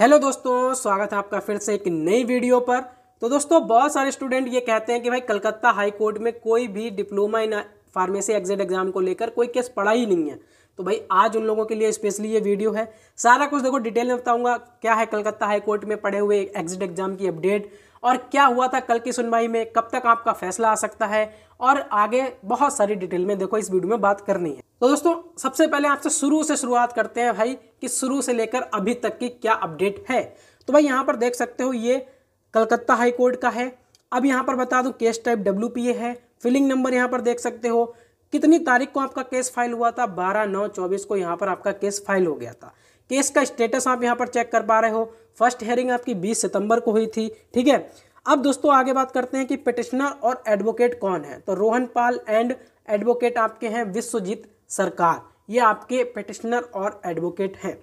hello दोस्तों स्वागत है आपका फिर से एक नई वीडियो पर तो दोस्तों बहुत सारे स्टूडेंट ये कहते हैं कि भाई कलकत्ता हाई कोर्ट में कोई भी diploma in pharmacy exit exam को लेकर कोई केस पड़ा ही नहीं है तो भाई आज उन लोगों के लिए स्पेशली ये वीडियो है सारा कुछ देखो डिटेल में बताऊंगा क्या है कलकत्ता हाई कोर्ट में पड़े हुए एग्जिट एग्जाम की अपडेट और क्या हुआ था कल की सुनवाई में कब तक आपका फैसला आ सकता है और आगे बहुत सारी डिटेल में देखो इस वीडियो में बात करनी है तो दोस्तों सबसे पहले आपसे शुरू से शुरुआत करते हैं भाई कि शुरू से लेकर अभी तक की क्या अपडेट है तो भाई यहाँ पर देख सकते हो ये कलकत्ता हाई कोर्ट का है अब यहाँ पर बता दूँ केस टाइप डब्ल्यू है फिलिंग नंबर यहाँ पर देख सकते हो कितनी तारीख को आपका केस फाइल हुआ था बारह नौ चौबीस को यहाँ पर आपका केस फाइल हो गया था केस का स्टेटस आप यहाँ पर चेक कर पा रहे हो फर्स्ट हेयरिंग आपकी 20 सितंबर को हुई थी ठीक है अब दोस्तों आगे बात करते हैं कि पिटिशनर और एडवोकेट कौन है तो रोहन पाल एंड एडवोकेट आपके हैं विश्वजीत सरकार ये आपके पिटिशनर और एडवोकेट हैं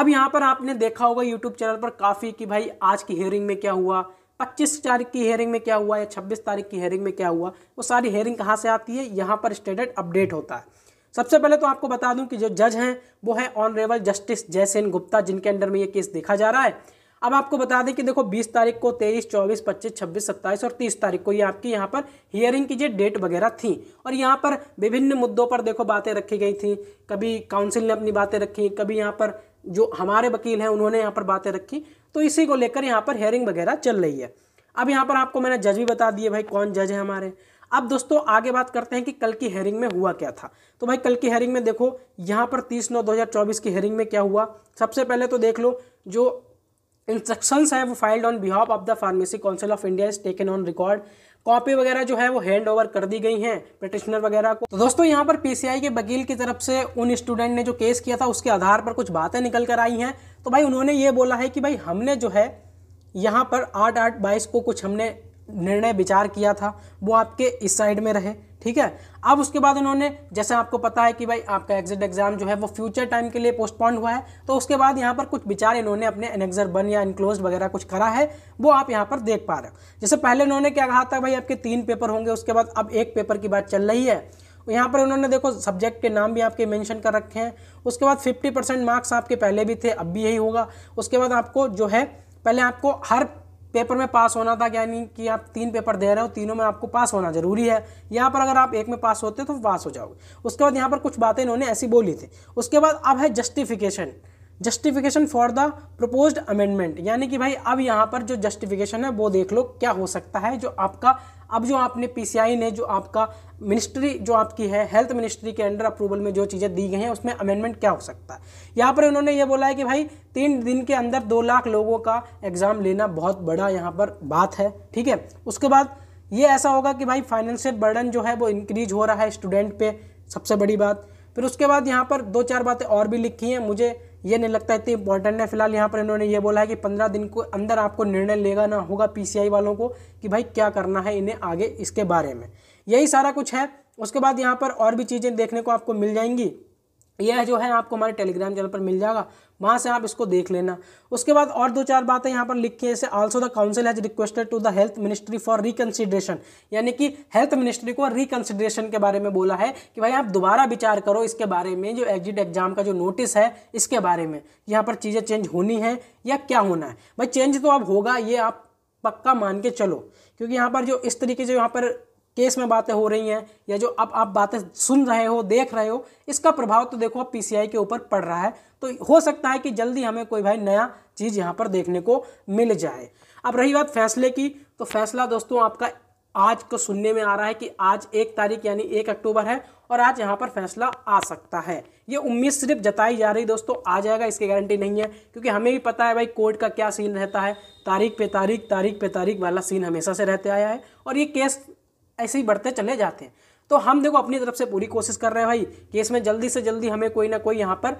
अब यहाँ पर आपने देखा होगा यूट्यूब चैनल पर काफ़ी कि भाई आज की हेयरिंग में क्या हुआ पच्चीस तारीख की हेयरिंग में क्या हुआ या छब्बीस तारीख की हेयरिंग में क्या हुआ वो सारी हेयरिंग कहाँ से आती है यहाँ पर स्टेटेड अपडेट होता है सबसे पहले तो आपको बता दूं कि जो जज हैं वो है ऑनरेबल जस्टिस जयसेन गुप्ता जिनके अंडर में ये केस देखा जा रहा है अब आपको बता दें कि देखो 20 तारीख को 23, 24, 25, 26, 27 और 30 तारीख को ये आपकी यहाँ पर हियरिंग की जो डेट वगैरह थी और यहाँ पर विभिन्न मुद्दों पर देखो बातें रखी गई थी कभी काउंसिल ने अपनी बातें रखी कभी यहाँ पर जो हमारे वकील हैं उन्होंने यहाँ पर बातें रखी तो इसी को लेकर यहाँ पर हेयरिंग वगैरह चल रही है अब यहाँ पर आपको मैंने जज भी बता दिए भाई कौन जज है हमारे अब दोस्तों आगे बात करते हैं कि कल की हेयरिंग में हुआ क्या था तो भाई कल की हेयरिंग में देखो यहाँ पर तीस नौ दो की हेयरिंग में क्या हुआ सबसे पहले तो देख लो जो इंस्ट्रक्शंस है वो filed on behalf of the Pharmacy Council of India is taken on record copy वगैरह जो है वो हैंड ओवर कर दी गई हैं पिटिशनर वगैरह को तो दोस्तों यहाँ पर पीसीआई के वकील की तरफ से उन स्टूडेंट ने जो केस किया था उसके आधार पर कुछ बातें निकल कर आई हैं तो भाई उन्होंने ये बोला है कि भाई हमने जो है यहाँ पर आठ आठ बाईस को कुछ हमने निर्णय विचार किया था वो आपके इस साइड में रहे ठीक है अब उसके बाद उन्होंने जैसे आपको पता है कि भाई आपका एग्जिट एग्जाम जो है वो फ्यूचर टाइम के लिए पोस्टपोन्ड हुआ है तो उसके बाद यहाँ पर कुछ विचार इन्होंने अपने एनेक्जर बन या इनक्लोज वगैरह कुछ करा है वो आप यहाँ पर देख पा रहे हो जैसे पहले उन्होंने क्या कहा था भाई आपके तीन पेपर होंगे उसके बाद अब एक पेपर की बात चल रही है यहाँ पर उन्होंने देखो सब्जेक्ट के नाम भी आपके मेंशन कर रखे हैं उसके बाद 50 परसेंट मार्क्स आपके पहले भी थे अब भी यही होगा उसके बाद आपको जो है पहले आपको हर पेपर में पास होना था यानी कि आप तीन पेपर दे रहे हो तीनों में आपको पास होना जरूरी है यहाँ पर अगर आप एक में पास होते हो तो पास हो जाओगे उसके बाद यहाँ पर कुछ बातें इन्होंने ऐसी बोली थी उसके बाद अब है justification justification for the proposed amendment यानी कि भाई अब यहाँ पर जो जस्टिफिकेशन है वो देख लो क्या हो सकता है जो आपका अब जो आपने पीसीआई ने जो आपका मिनिस्ट्री जो आपकी है हेल्थ मिनिस्ट्री के अंडर अप्रूवल में जो चीज़ें दी गई हैं उसमें अमेंडमेंट क्या हो सकता है यहाँ पर उन्होंने ये बोला है कि भाई तीन दिन के अंदर दो लाख लोगों का एग्ज़ाम लेना बहुत बड़ा यहाँ पर बात है ठीक है उसके बाद ये ऐसा होगा कि भाई फाइनेंशियल बर्डन जो है वो इंक्रीज हो रहा है स्टूडेंट पे सबसे बड़ी बात फिर उसके बाद यहाँ पर दो चार बातें और भी लिखी हैं मुझे ये नहीं लगता इतना इंपॉर्टेंट है फिलहाल यहाँ पर इन्होंने ये बोला है कि पंद्रह दिन को अंदर आपको निर्णय लेगा ना होगा पीसीआई वालों को कि भाई क्या करना है इन्हें आगे इसके बारे में यही सारा कुछ है उसके बाद यहाँ पर और भी चीज़ें देखने को आपको मिल जाएंगी यह जो है आपको हमारे टेलीग्राम चैनल पर मिल जाएगा वहाँ से आप इसको देख लेना उसके बाद और दो चार बातें यहाँ पर लिख के जैसे also the council has requested to the health ministry for reconsideration यानी कि हेल्थ मिनिस्ट्री को रिकन्सिडरेशन के बारे में बोला है कि भाई आप दोबारा विचार करो इसके बारे में जो एग्जिट एग्जाम का जो नोटिस है इसके बारे में यहाँ पर चीज़ें चेंज होनी है या क्या होना है भाई चेंज तो अब होगा ये आप पक्का मान के चलो क्योंकि यहाँ पर जो इस तरीके से यहाँ पर केस में बातें हो रही हैं या जो अब आप बातें सुन रहे हो देख रहे हो इसका प्रभाव तो देखो आप पीसीआई के ऊपर पड़ रहा है तो हो सकता है कि जल्दी हमें कोई भाई नया चीज़ यहाँ पर देखने को मिल जाए अब रही बात फैसले की तो फैसला दोस्तों आपका आज को सुनने में आ रहा है कि आज एक तारीख यानी एक अक्टूबर है और आज यहाँ पर फैसला आ सकता है ये उम्मीद सिर्फ जताई जा रही दोस्तों आ जाएगा इसकी गारंटी नहीं है क्योंकि हमें भी पता है भाई कोर्ट का क्या सीन रहता है तारीख पे तारीख तारीख पे तारीख वाला सीन हमेशा से रहते आया है और ये केस ऐसे ही बढ़ते चले जाते हैं तो हम देखो अपनी तरफ से पूरी कोशिश कर रहे हैं भाई कि इसमें जल्दी से जल्दी हमें कोई ना कोई यहाँ पर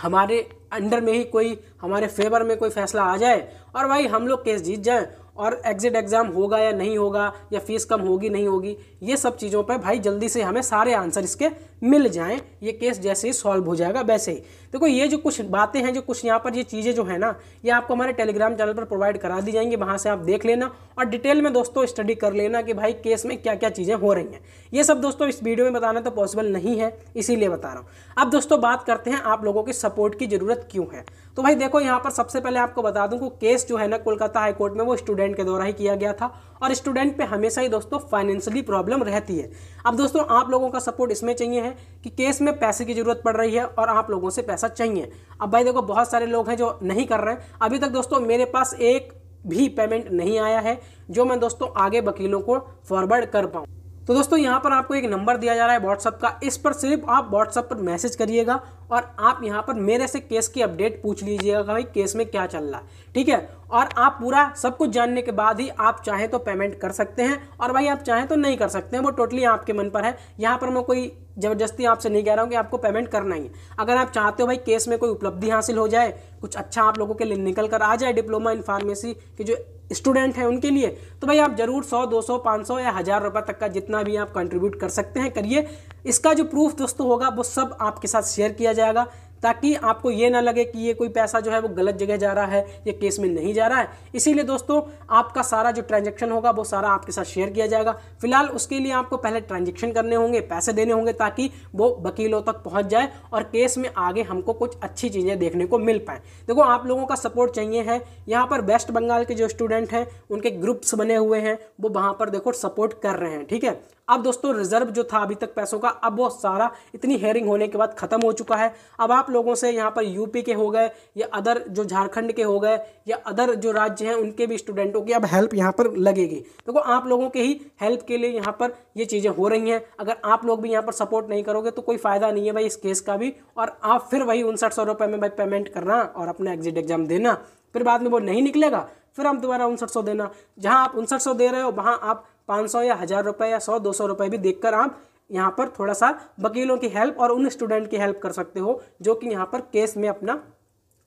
हमारे अंडर में ही कोई हमारे फेवर में कोई फैसला आ जाए और भाई हम लोग केस जीत जाएं और एग्ज़िट एग्ज़ाम होगा या नहीं होगा या फीस कम होगी नहीं होगी ये सब चीज़ों पर भाई जल्दी से हमें सारे आंसर इसके मिल जाएं ये केस जैसे ही सॉल्व हो जाएगा वैसे ही देखो ये जो कुछ बातें हैं जो कुछ यहाँ पर ये चीज़ें जो है ना ये आपको हमारे टेलीग्राम चैनल पर प्रोवाइड करा दी जाएंगी वहाँ से आप देख लेना और डिटेल में दोस्तों स्टडी कर लेना कि भाई केस में क्या क्या चीज़ें हो रही हैं ये सब दोस्तों इस वीडियो में बताना तो पॉसिबल नहीं है इसीलिए बता रहा हूँ अब दोस्तों बात करते हैं आप लोगों की सपोर्ट की ज़रूरत क्यों है तो भाई देखो यहाँ पर सबसे पहले आपको बता दूँ कि केस जो है ना कोलकाता हाईकोर्ट में वो स्टूडेंट के द्वारा ही किया गया था और स्टूडेंट पे हमेशा ही दोस्तों फाइनेंशियली प्रॉब्लम रहती है अब दोस्तों आप लोगों का सपोर्ट इसमें चाहिए है कि केस में पैसे की जरूरत पड़ रही है और आप लोगों से पैसा चाहिए अब भाई देखो बहुत सारे लोग हैं जो नहीं कर रहे हैं अभी तक दोस्तों मेरे पास एक भी पेमेंट नहीं आया है जो मैं दोस्तों आगे वकीलों को फॉरवर्ड कर पाऊँ तो दोस्तों यहाँ पर आपको एक नंबर दिया जा रहा है व्हाट्सअप का इस पर सिर्फ आप व्हाट्सअप पर मैसेज करिएगा और आप यहाँ पर मेरे से केस की अपडेट पूछ लीजिएगा भाई केस में क्या चल रहा है ठीक है और आप पूरा सब कुछ जानने के बाद ही आप चाहे तो पेमेंट कर सकते हैं और भाई आप चाहे तो नहीं कर सकते हैं वो टोटली आपके मन पर है यहाँ पर मैं कोई ज़बरदस्ती आपसे नहीं कह रहा हूँ कि आपको पेमेंट करना ही है अगर आप चाहते हो भाई केस में कोई उपलब्धि हासिल हो जाए कुछ अच्छा आप लोगों के लिए निकल कर आ जाए डिप्लोमा इन फार्मेसी के जो स्टूडेंट हैं उनके लिए तो भाई आप जरूर 100, 200, 500 या हज़ार रुपये तक का जितना भी आप कंट्रीब्यूट कर सकते हैं करिए इसका जो प्रूफ दोस्तों होगा वो सब आपके साथ शेयर किया जाएगा ताकि आपको ये ना लगे कि ये कोई पैसा जो है वो गलत जगह जा रहा है ये केस में नहीं जा रहा है इसीलिए दोस्तों आपका सारा जो ट्रांजैक्शन होगा वो सारा आपके साथ शेयर किया जाएगा फिलहाल उसके लिए आपको पहले ट्रांजैक्शन करने होंगे पैसे देने होंगे ताकि वो वकीलों तक पहुंच जाए और केस में आगे हमको कुछ अच्छी चीज़ें देखने को मिल पाएँ देखो आप लोगों का सपोर्ट चाहिए है यहाँ पर वेस्ट बंगाल के जो स्टूडेंट हैं उनके ग्रुप्स बने हुए हैं वो वहाँ पर देखो सपोर्ट कर रहे हैं ठीक है अब दोस्तों रिजर्व जो था अभी तक पैसों का अब वो सारा इतनी हेयरिंग होने के बाद ख़त्म हो चुका है अब आप लोगों से यहाँ पर यूपी के हो गए या अदर जो झारखंड के हो गए या अदर जो राज्य हैं उनके भी स्टूडेंटों की अब हेल्प यहाँ पर लगेगी देखो तो आप लोगों के ही हेल्प के लिए यहाँ पर ये चीज़ें हो रही हैं अगर आप लोग भी यहाँ पर सपोर्ट नहीं करोगे तो कोई फ़ायदा नहीं है भाई इस केस का भी और आप फिर वही उनसठ सौ रुपये में भाई पेमेंट करना और अपना एग्जिट एग्जाम देना फिर बाद में वो नहीं निकलेगा फिर हम दोबारा उनसठ सौ देना जहाँ आप उनसठ सौ दे रहे हो वहां आप पाँच सौ या हज़ार रुपये या सौ दो सौ भी देखकर आप यहाँ पर थोड़ा सा वकीलों की हेल्प और उन स्टूडेंट की हेल्प कर सकते हो जो कि यहाँ पर केस में अपना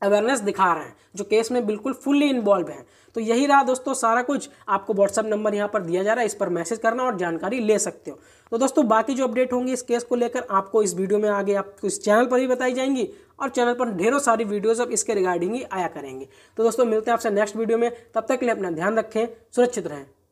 अवेयरनेस दिखा रहे हैं जो केस में बिल्कुल फुल्ली इन्वॉल्व हैं तो यही रहा दोस्तों सारा कुछ आपको व्हाट्सअप नंबर यहाँ पर दिया जा रहा है इस पर मैसेज करना और जानकारी ले सकते हो तो दोस्तों बाकी जो अपडेट होंगी इस केस को लेकर आपको इस वीडियो में आगे आपको इस चैनल पर ही बताई जाएंगी और चैनल पर ढेरों सारी वीडियोज़ अब इसके रिगार्डिंग ही आया करेंगे तो दोस्तों मिलते हैं आपसे नेक्स्ट वीडियो में तब तक के लिए अपना ध्यान रखें सुरक्षित रहें